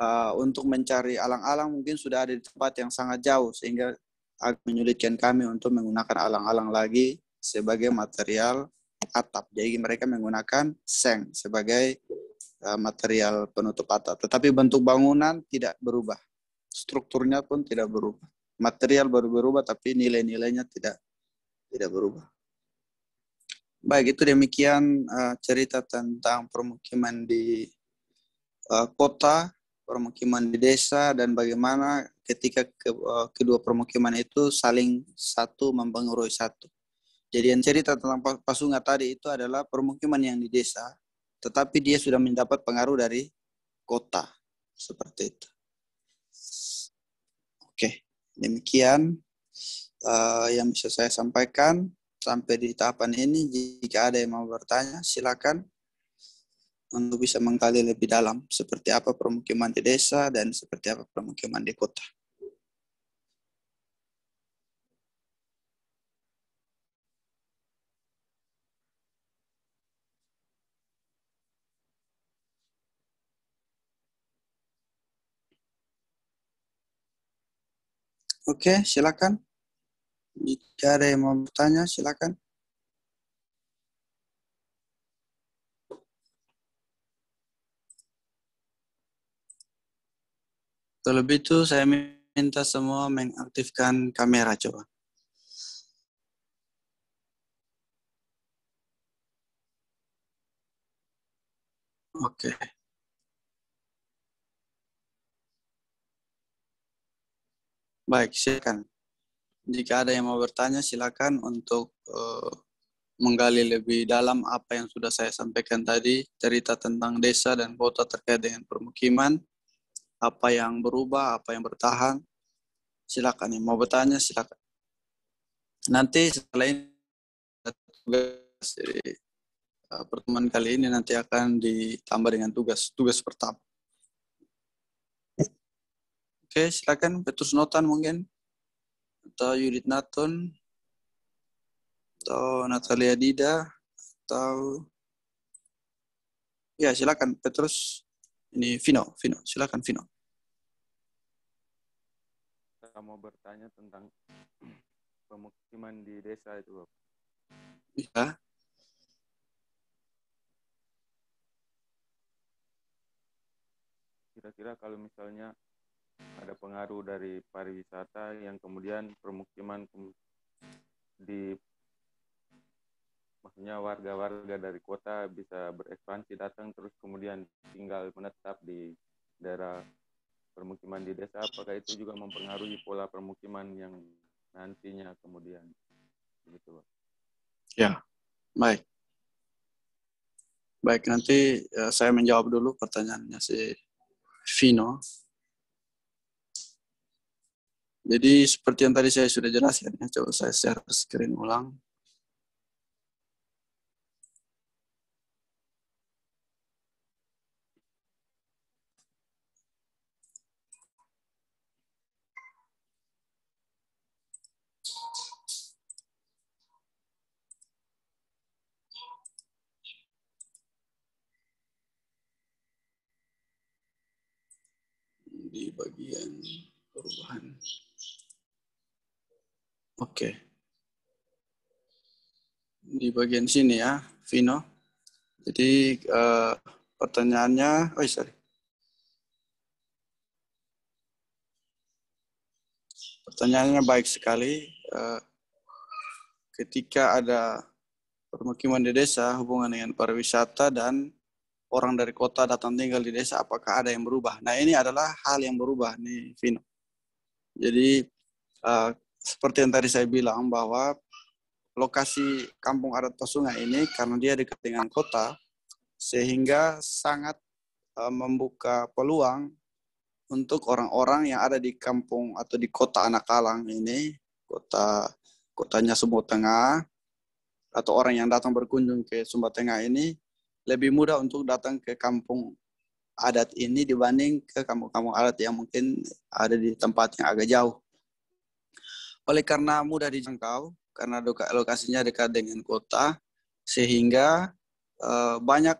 Eh, untuk mencari alang-alang mungkin sudah ada di tempat yang sangat jauh sehingga agak menyulitkan kami untuk menggunakan alang-alang lagi sebagai material atap. Jadi mereka menggunakan seng sebagai uh, material penutup atap. Tetapi bentuk bangunan tidak berubah. Strukturnya pun tidak berubah. Material baru berubah tapi nilai-nilainya tidak tidak berubah. Baik, itu demikian uh, cerita tentang permukiman di uh, kota permukiman di desa dan bagaimana ketika ke, uh, kedua permukiman itu saling satu mempengaruhi satu. Jadi yang cerita tentang Pasunga tadi itu adalah permukiman yang di desa, tetapi dia sudah mendapat pengaruh dari kota seperti itu. Oke, demikian uh, yang bisa saya sampaikan sampai di tahapan ini. Jika ada yang mau bertanya, silakan untuk bisa menggali lebih dalam seperti apa permukiman di desa dan seperti apa permukiman di kota. Oke, silakan. Jika ada yang mau bertanya, silakan. Terlebih itu saya minta semua mengaktifkan kamera coba. Oke. Baik, silakan. Jika ada yang mau bertanya, silakan untuk uh, menggali lebih dalam apa yang sudah saya sampaikan tadi, cerita tentang desa dan kota terkait dengan permukiman apa yang berubah, apa yang bertahan. Silakan yang mau bertanya silakan. Nanti selain tugas jadi, eh, pertemuan kali ini nanti akan ditambah dengan tugas tugas pertama. Oke, silakan Petrus Notan mungkin atau Yudit Natun atau Natalia Dida atau ya silakan Petrus ini Vino, Vino, silakan Vino. Saya mau bertanya tentang pemukiman di desa itu, Bapak. Iya. Kira-kira kalau misalnya ada pengaruh dari pariwisata yang kemudian permukiman di maksudnya warga-warga dari kota bisa berekspansi datang terus kemudian tinggal menetap di daerah permukiman di desa apakah itu juga mempengaruhi pola permukiman yang nantinya kemudian begitu Pak. Ya. Baik. Baik, nanti eh, saya menjawab dulu pertanyaannya si Vino. Jadi seperti yang tadi saya sudah jelaskan ya, coba saya share screen ulang. kemudian perubahan. Oke. Okay. Di bagian sini ya, Vino. Jadi uh, pertanyaannya, oh iya, sorry. Pertanyaannya baik sekali. Uh, ketika ada permukiman di desa hubungan dengan pariwisata dan orang dari kota datang tinggal di desa, apakah ada yang berubah? Nah, ini adalah hal yang berubah nih, Vino. Jadi, uh, seperti yang tadi saya bilang bahwa lokasi kampung adat Pasungai ini karena dia dekat dengan kota, sehingga sangat uh, membuka peluang untuk orang-orang yang ada di kampung atau di kota Anakalang ini, kota kotanya Sumba Tengah, atau orang yang datang berkunjung ke Sumba Tengah ini lebih mudah untuk datang ke kampung adat ini dibanding ke kampung-kampung adat yang mungkin ada di tempat yang agak jauh. Oleh karena mudah dijangkau, karena lokasinya dekat dengan kota, sehingga eh, banyak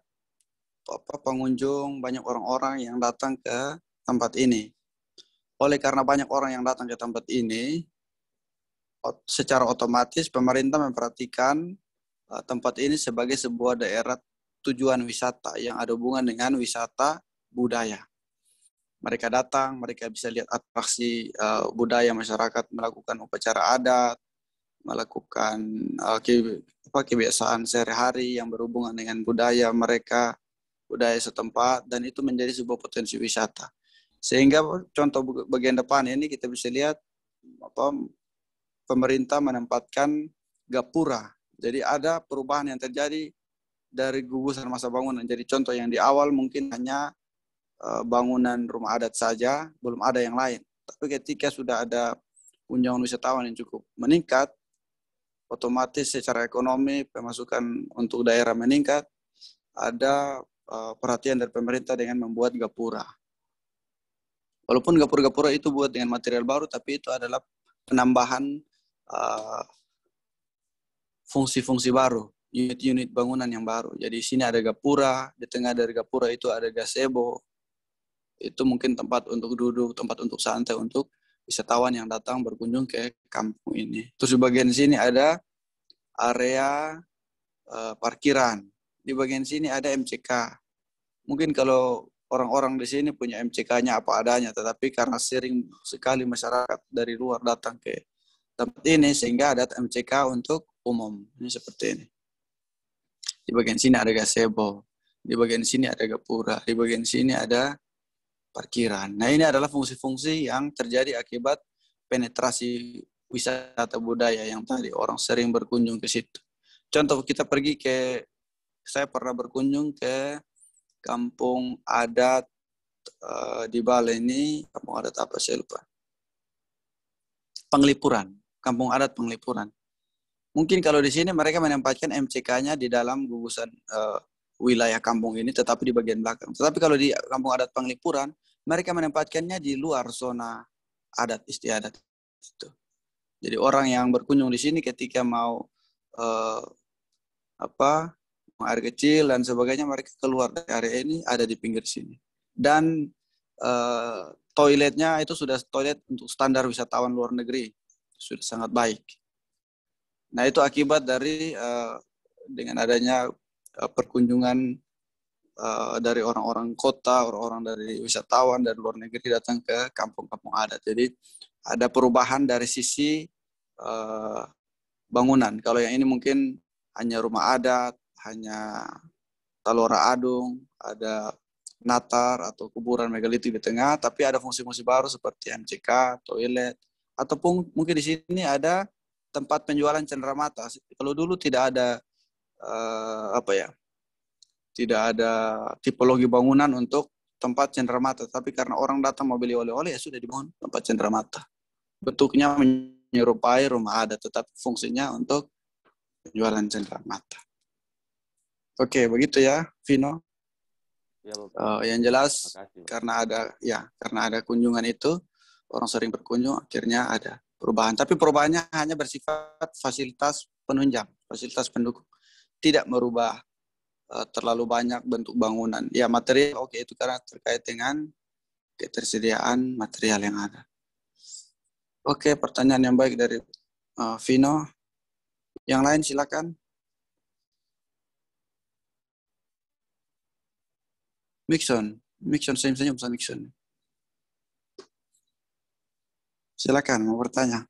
pengunjung, banyak orang-orang yang datang ke tempat ini. Oleh karena banyak orang yang datang ke tempat ini, secara otomatis pemerintah memperhatikan eh, tempat ini sebagai sebuah daerah tujuan wisata yang ada hubungan dengan wisata budaya. Mereka datang, mereka bisa lihat atraksi uh, budaya masyarakat, melakukan upacara adat, melakukan uh, ke, apa, kebiasaan sehari-hari yang berhubungan dengan budaya mereka, budaya setempat, dan itu menjadi sebuah potensi wisata. Sehingga contoh bagian depan ini kita bisa lihat apa, pemerintah menempatkan gapura. Jadi ada perubahan yang terjadi dari gugusan masa bangunan. Jadi contoh yang di awal mungkin hanya eh, bangunan rumah adat saja, belum ada yang lain. Tapi ketika sudah ada kunjungan wisatawan yang cukup meningkat, otomatis secara ekonomi pemasukan untuk daerah meningkat, ada eh, perhatian dari pemerintah dengan membuat gapura. Walaupun gapura-gapura itu buat dengan material baru, tapi itu adalah penambahan eh, fungsi-fungsi uh, fungsi -fungsi baru unit-unit bangunan yang baru. Jadi di sini ada gapura, di tengah dari gapura itu ada gazebo. Itu mungkin tempat untuk duduk, tempat untuk santai untuk wisatawan yang datang berkunjung ke kampung ini. Terus di bagian sini ada area uh, parkiran. Di bagian sini ada MCK. Mungkin kalau orang-orang di sini punya MCK-nya apa adanya, tetapi karena sering sekali masyarakat dari luar datang ke tempat ini sehingga ada MCK untuk umum. Ini seperti ini. Di bagian sini ada gazebo, di bagian sini ada gapura, di bagian sini ada parkiran. Nah, ini adalah fungsi-fungsi yang terjadi akibat penetrasi wisata budaya yang tadi orang sering berkunjung ke situ. Contoh kita pergi ke saya pernah berkunjung ke kampung adat uh, di Bali ini, kampung adat apa saya lupa. Penglipuran, kampung adat Penglipuran mungkin kalau di sini mereka menempatkan MCK-nya di dalam gugusan uh, wilayah kampung ini tetapi di bagian belakang. Tetapi kalau di kampung adat Panglipuran, mereka menempatkannya di luar zona adat istiadat itu. Jadi orang yang berkunjung di sini ketika mau uh, apa air kecil dan sebagainya mereka keluar dari area ini ada di pinggir sini. Dan uh, toiletnya itu sudah toilet untuk standar wisatawan luar negeri sudah sangat baik Nah itu akibat dari uh, dengan adanya uh, perkunjungan uh, dari orang-orang kota, orang-orang dari wisatawan dan luar negeri datang ke kampung-kampung adat. Jadi ada perubahan dari sisi uh, bangunan. Kalau yang ini mungkin hanya rumah adat, hanya talora adung, ada natar atau kuburan megalitik di tengah, tapi ada fungsi-fungsi baru seperti MCK, toilet, ataupun mungkin di sini ada tempat penjualan cenderamata. Kalau dulu tidak ada uh, apa ya, tidak ada tipologi bangunan untuk tempat cenderamata. Tapi karena orang datang mau beli oleh-oleh ya sudah dibangun tempat cenderamata. Bentuknya menyerupai rumah ada tetap fungsinya untuk penjualan cenderamata. Oke, begitu ya, Vino. Ya, Uh, yang jelas karena ada ya karena ada kunjungan itu orang sering berkunjung akhirnya ada perubahan. Tapi perubahannya hanya bersifat fasilitas penunjang, fasilitas pendukung. Tidak merubah eh, terlalu banyak bentuk bangunan. Ya materi oke okay, itu karena terkait dengan ketersediaan material yang ada. Oke, okay, pertanyaan yang baik dari uh, Vino. Yang lain silakan. Mixon, Mixon, saya misalnya pesan Mixon. Silakan mau bertanya.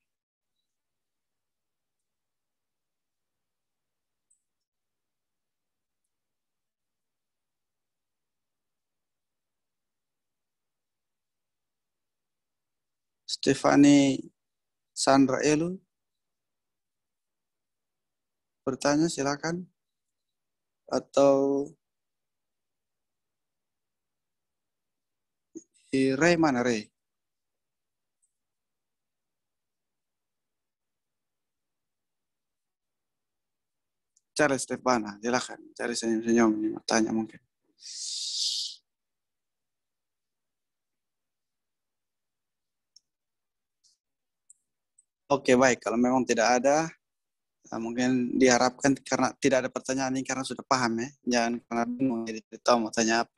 Stefani Sandra Elu. Bertanya silakan. Atau Ray mana Ray? bicara Stefana, silahkan cari senyum-senyum ini matanya mungkin. Oke baik, kalau memang tidak ada, eh, mungkin diharapkan karena tidak ada pertanyaan ini karena sudah paham ya, jangan karena bingung jadi tahu mau tanya apa.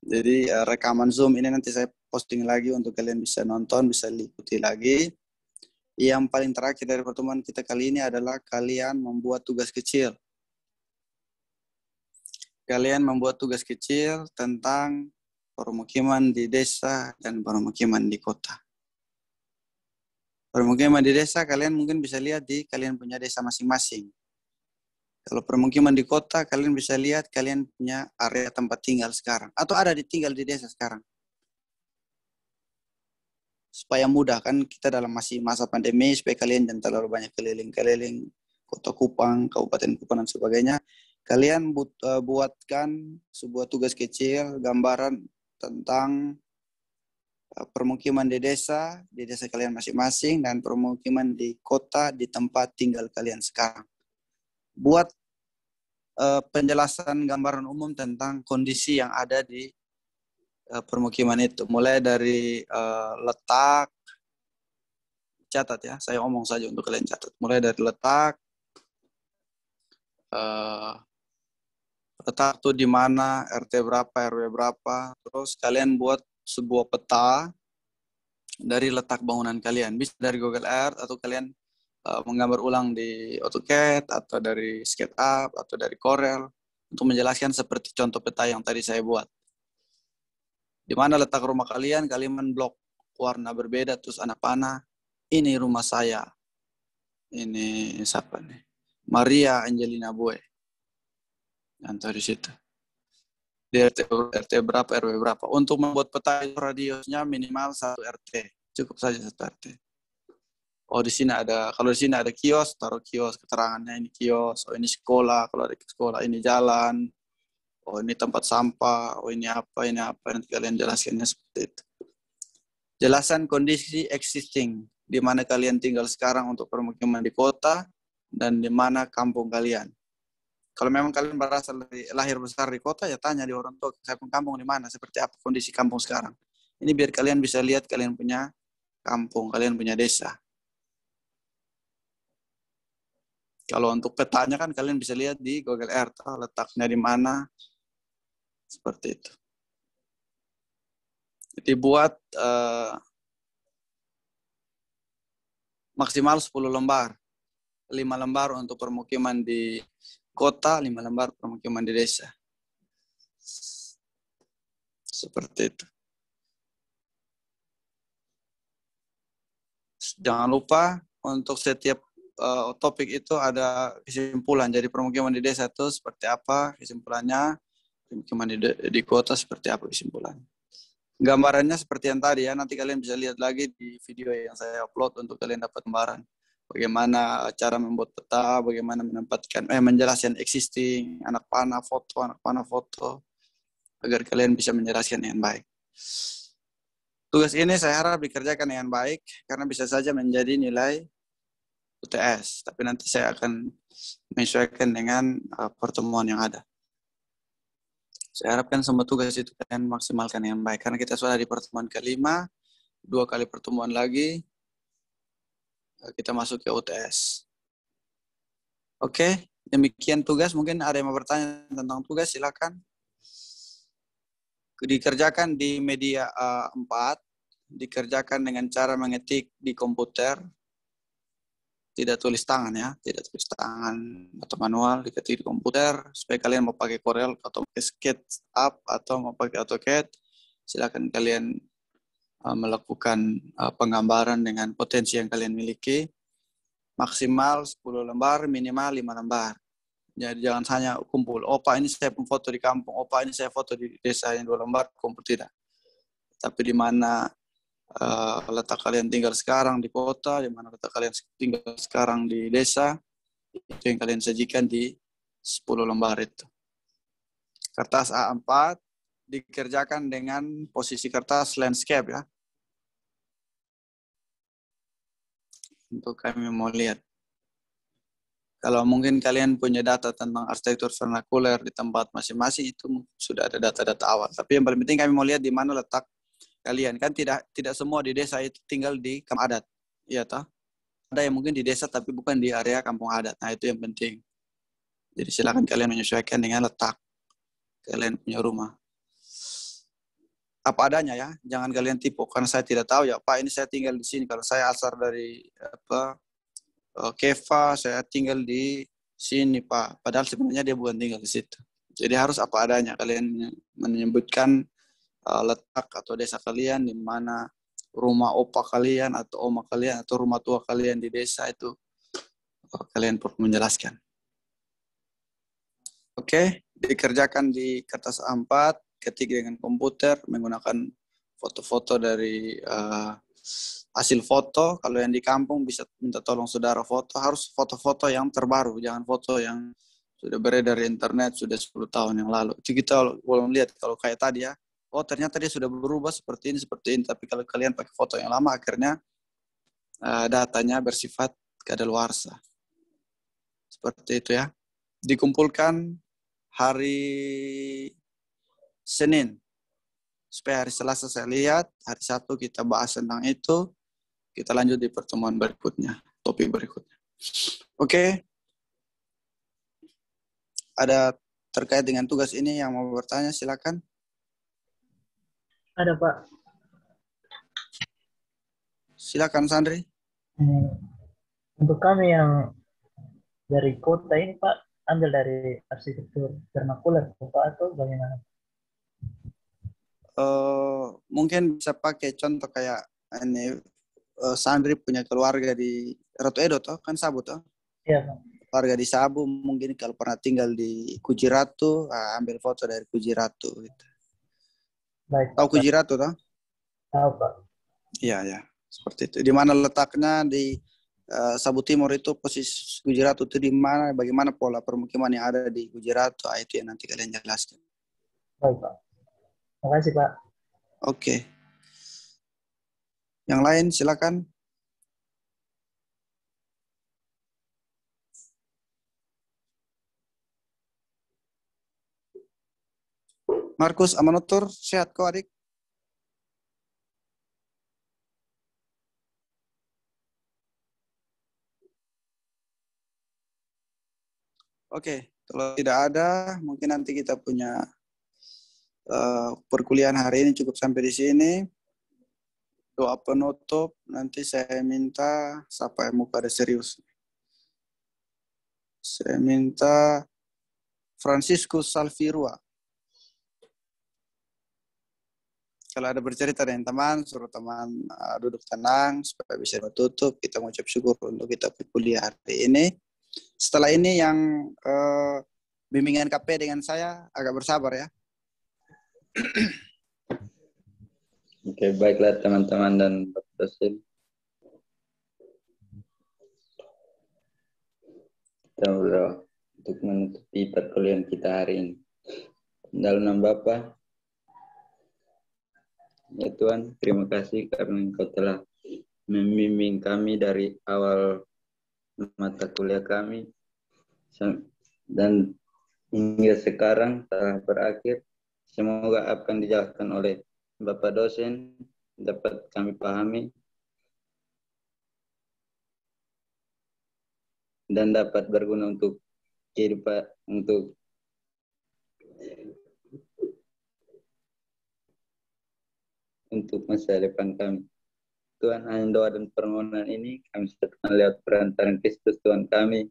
Jadi eh, rekaman Zoom ini nanti saya posting lagi untuk kalian bisa nonton, bisa diikuti lagi. Yang paling terakhir dari pertemuan kita kali ini adalah kalian membuat tugas kecil. Kalian membuat tugas kecil tentang permukiman di desa dan permukiman di kota. Permukiman di desa kalian mungkin bisa lihat di kalian punya desa masing-masing. Kalau permukiman di kota, kalian bisa lihat kalian punya area tempat tinggal sekarang. Atau ada ditinggal di desa sekarang supaya mudah kan kita dalam masih masa pandemi supaya kalian jangan terlalu banyak keliling-keliling kota Kupang, Kabupaten Kupang dan sebagainya. Kalian but, eh, buatkan sebuah tugas kecil gambaran tentang eh, permukiman di desa, di desa kalian masing-masing dan permukiman di kota di tempat tinggal kalian sekarang. Buat uh, penjelasan gambaran umum tentang kondisi yang ada di Eh, permukiman itu. Mulai dari uh, letak, catat ya, saya omong saja untuk kalian catat. Mulai dari letak, uh, letak tuh di mana, RT berapa, RW berapa. Terus kalian buat sebuah peta dari letak bangunan kalian. Bisa dari Google Earth atau kalian uh, menggambar ulang di AutoCAD atau dari SketchUp atau dari Corel untuk menjelaskan seperti contoh peta yang tadi saya buat. Di mana letak rumah kalian? Kalian blok warna berbeda terus anak panah. Ini rumah saya. Ini siapa nih? Maria Angelina Boy. Yang di situ. Di RT, RT berapa, RW berapa. Untuk membuat peta radiusnya minimal satu RT. Cukup saja satu RT oh di sini ada kalau di sini ada kios taruh kios keterangannya ini kios oh ini sekolah kalau ada sekolah ini jalan oh ini tempat sampah, oh ini apa, ini apa, nanti kalian jelaskannya seperti itu. Jelasan kondisi existing, di mana kalian tinggal sekarang untuk permukiman di kota, dan di mana kampung kalian. Kalau memang kalian merasa lahir besar di kota, ya tanya di orang tua, saya pun kampung di mana, seperti apa kondisi kampung sekarang. Ini biar kalian bisa lihat kalian punya kampung, kalian punya desa. Kalau untuk petanya kan kalian bisa lihat di Google Earth, ah, letaknya di mana, seperti itu. Dibuat uh, eh, maksimal 10 lembar. 5 lembar untuk permukiman di kota, 5 lembar permukiman di desa. Seperti itu. Jangan lupa untuk setiap uh, topik itu ada kesimpulan. Jadi permukiman di desa itu seperti apa kesimpulannya, Cuma di, di kota seperti apa kesimpulannya. Gambarannya seperti yang tadi ya, nanti kalian bisa lihat lagi di video yang saya upload untuk kalian dapat gambaran. Bagaimana cara membuat peta, bagaimana menempatkan, eh menjelaskan existing, anak panah foto, anak panah foto, agar kalian bisa menjelaskan dengan baik. Tugas ini saya harap dikerjakan dengan baik, karena bisa saja menjadi nilai UTS, tapi nanti saya akan menyesuaikan dengan eh, pertemuan yang ada. Saya harapkan semua tugas itu kalian maksimalkan yang baik. Karena kita sudah di pertemuan kelima, dua kali pertemuan lagi, eh, kita masuk ke UTS. Oke, demikian tugas. Mungkin ada yang mau bertanya tentang tugas, silakan. Dikerjakan di media eh, A4, dikerjakan dengan cara mengetik di komputer, tidak tulis tangan ya, tidak tulis tangan atau manual diketik di komputer. Supaya kalian mau pakai Corel atau pakai SketchUp atau mau pakai AutoCAD, silakan kalian eh, melakukan eh, penggambaran dengan potensi yang kalian miliki. Maksimal 10 lembar, minimal 5 lembar. Jadi jangan hanya kumpul, opa oh, ini saya foto di kampung, opa oh, ini saya foto di desa yang dua lembar, kumpul tidak. Tapi di mana uh, letak kalian tinggal sekarang di kota, di mana letak kalian tinggal sekarang di desa, itu yang kalian sajikan di 10 lembar itu. Kertas A4 dikerjakan dengan posisi kertas landscape ya. Untuk kami mau lihat. Kalau mungkin kalian punya data tentang arsitektur vernakuler di tempat masing-masing itu sudah ada data-data awal. Tapi yang paling penting kami mau lihat di mana letak kalian kan tidak tidak semua di desa itu tinggal di kampung adat ya toh ada yang mungkin di desa tapi bukan di area kampung adat nah itu yang penting jadi silakan kalian menyesuaikan dengan letak kalian punya rumah apa adanya ya jangan kalian tipu karena saya tidak tahu ya pak ini saya tinggal di sini kalau saya asal dari apa eh, Keva saya tinggal di sini pak padahal sebenarnya dia bukan tinggal di situ jadi harus apa adanya kalian menyebutkan uh, letak atau desa kalian di mana rumah opa kalian atau oma kalian atau rumah tua kalian di desa itu eh, kalian perlu menjelaskan. Oke, okay? dikerjakan di kertas A4, ketik dengan komputer menggunakan foto-foto dari uh, hasil foto. Kalau yang di kampung bisa minta tolong saudara foto, harus foto-foto yang terbaru, jangan foto yang sudah beredar di internet sudah 10 tahun yang lalu. Itu kita belum lihat kalau kayak tadi ya, oh ternyata dia sudah berubah seperti ini seperti ini tapi kalau kalian pakai foto yang lama akhirnya uh, datanya bersifat kadaluarsa seperti itu ya dikumpulkan hari Senin supaya hari Selasa saya lihat hari Sabtu kita bahas tentang itu kita lanjut di pertemuan berikutnya topik berikutnya oke okay. ada terkait dengan tugas ini yang mau bertanya silakan ada Pak. Silakan Sandri. Hmm. Untuk kami yang dari kota ini Pak, ambil dari arsitektur vernakuler Pak atau bagaimana? Uh, mungkin bisa pakai contoh kayak ini uh, Sandri punya keluarga di Ratu Edo toh kan Sabu toh? Iya Pak warga di Sabu mungkin kalau pernah tinggal di Kujiratu ah, ambil foto dari Kujiratu. gitu. Baik. Tahu Kujirat tuh, Tahu, Pak. Iya, ya. Seperti itu. Di mana letaknya di uh, Sabu Timur itu posisi Gujarat itu di mana, bagaimana pola permukiman yang ada di Gujarat ah, itu yang nanti kalian jelaskan. Baik, Pak. Terima kasih, Pak. Oke. Okay. Yang lain silakan. Markus amanutur, sehat kok, adik? Oke, okay, kalau tidak ada, mungkin nanti kita punya uh, perkuliahan hari ini cukup sampai di sini. Doa penutup, nanti saya minta siapa yang mau pada serius. Saya minta Francisco Salvirua. kalau ada bercerita dengan teman, suruh teman uh, duduk tenang supaya bisa tertutup Kita mengucap syukur untuk kita kuliah hari ini. Setelah ini yang uh, bimbingan KP dengan saya agak bersabar ya. Oke, okay, baiklah teman-teman dan dosen. Kita untuk menutupi perkuliahan kita hari ini. Dalam nama Bapak, Ya Tuhan, terima kasih karena Engkau telah membimbing kami dari awal mata kuliah kami dan hingga sekarang telah berakhir. Semoga akan dijelaskan oleh Bapak dosen dapat kami pahami dan dapat berguna untuk kehidupan untuk untuk masa depan kami. Tuhan hanya doa dan permohonan ini kami setelah lewat perantaran Kristus Tuhan kami.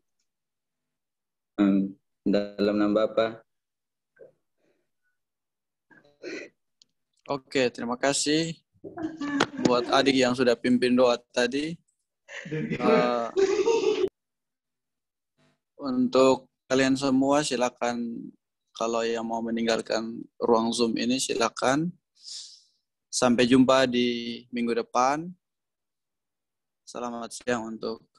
Um, dalam nama Bapa. Oke, terima kasih buat adik yang sudah pimpin doa tadi. Uh, untuk kalian semua silakan kalau yang mau meninggalkan ruang Zoom ini silakan. Sampai jumpa di minggu depan. Selamat siang untuk